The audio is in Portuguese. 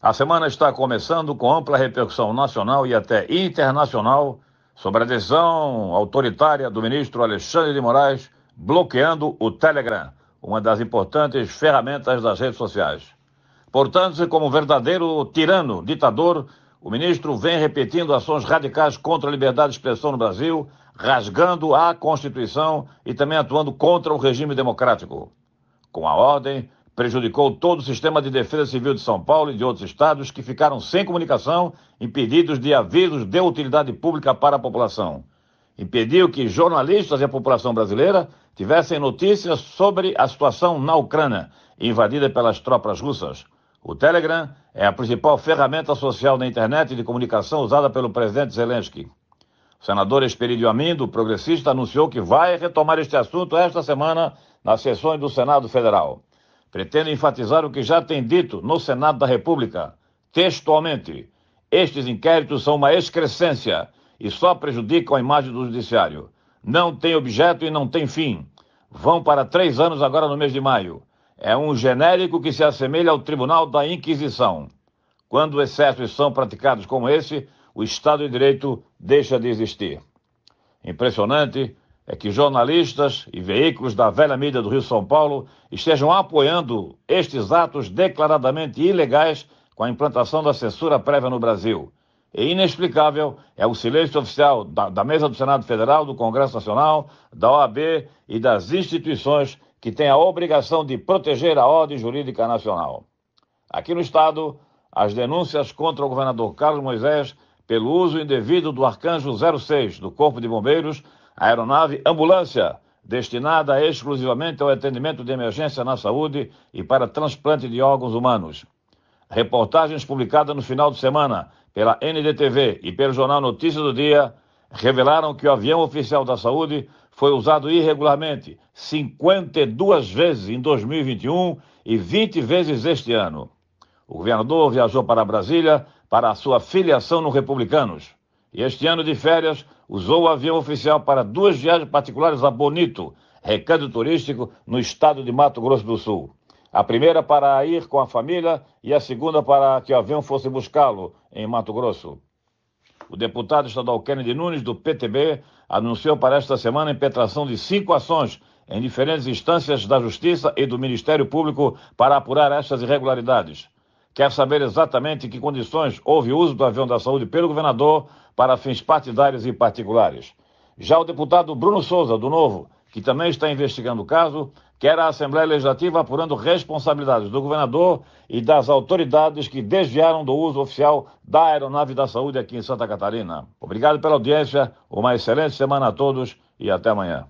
A semana está começando com ampla repercussão nacional e até internacional sobre a decisão autoritária do ministro Alexandre de Moraes bloqueando o Telegram, uma das importantes ferramentas das redes sociais. Portanto, como verdadeiro tirano, ditador, o ministro vem repetindo ações radicais contra a liberdade de expressão no Brasil, rasgando a Constituição e também atuando contra o regime democrático. Com a ordem, prejudicou todo o sistema de defesa civil de São Paulo e de outros estados que ficaram sem comunicação, impedidos de avisos de utilidade pública para a população. Impediu que jornalistas e a população brasileira tivessem notícias sobre a situação na Ucrânia, invadida pelas tropas russas. O Telegram é a principal ferramenta social da internet de comunicação usada pelo presidente Zelensky. O senador Esperidio Amindo, progressista, anunciou que vai retomar este assunto esta semana nas sessões do Senado Federal pretendo enfatizar o que já tem dito no Senado da República, textualmente. Estes inquéritos são uma excrescência e só prejudicam a imagem do Judiciário. Não tem objeto e não tem fim. Vão para três anos agora no mês de maio. É um genérico que se assemelha ao Tribunal da Inquisição. Quando excessos são praticados como esse, o Estado de Direito deixa de existir. Impressionante é que jornalistas e veículos da velha mídia do Rio São Paulo estejam apoiando estes atos declaradamente ilegais com a implantação da censura prévia no Brasil. E inexplicável é o silêncio oficial da, da mesa do Senado Federal, do Congresso Nacional, da OAB e das instituições que têm a obrigação de proteger a ordem jurídica nacional. Aqui no Estado, as denúncias contra o governador Carlos Moisés pelo uso indevido do arcanjo 06 do Corpo de Bombeiros a aeronave ambulância, destinada exclusivamente ao atendimento de emergência na saúde e para transplante de órgãos humanos. Reportagens publicadas no final de semana pela NDTV e pelo jornal Notícias do Dia revelaram que o avião oficial da saúde foi usado irregularmente 52 vezes em 2021 e 20 vezes este ano. O governador viajou para Brasília para a sua filiação no Republicanos. E este ano de férias, usou o avião oficial para duas viagens particulares a Bonito, recanto turístico no estado de Mato Grosso do Sul. A primeira para ir com a família e a segunda para que o avião fosse buscá-lo em Mato Grosso. O deputado estadual Kennedy Nunes, do PTB, anunciou para esta semana a impetração de cinco ações em diferentes instâncias da Justiça e do Ministério Público para apurar estas irregularidades. Quer saber exatamente em que condições houve uso do avião da saúde pelo governador para fins partidários e particulares. Já o deputado Bruno Souza, do Novo, que também está investigando o caso, quer a Assembleia Legislativa apurando responsabilidades do governador e das autoridades que desviaram do uso oficial da aeronave da saúde aqui em Santa Catarina. Obrigado pela audiência, uma excelente semana a todos e até amanhã.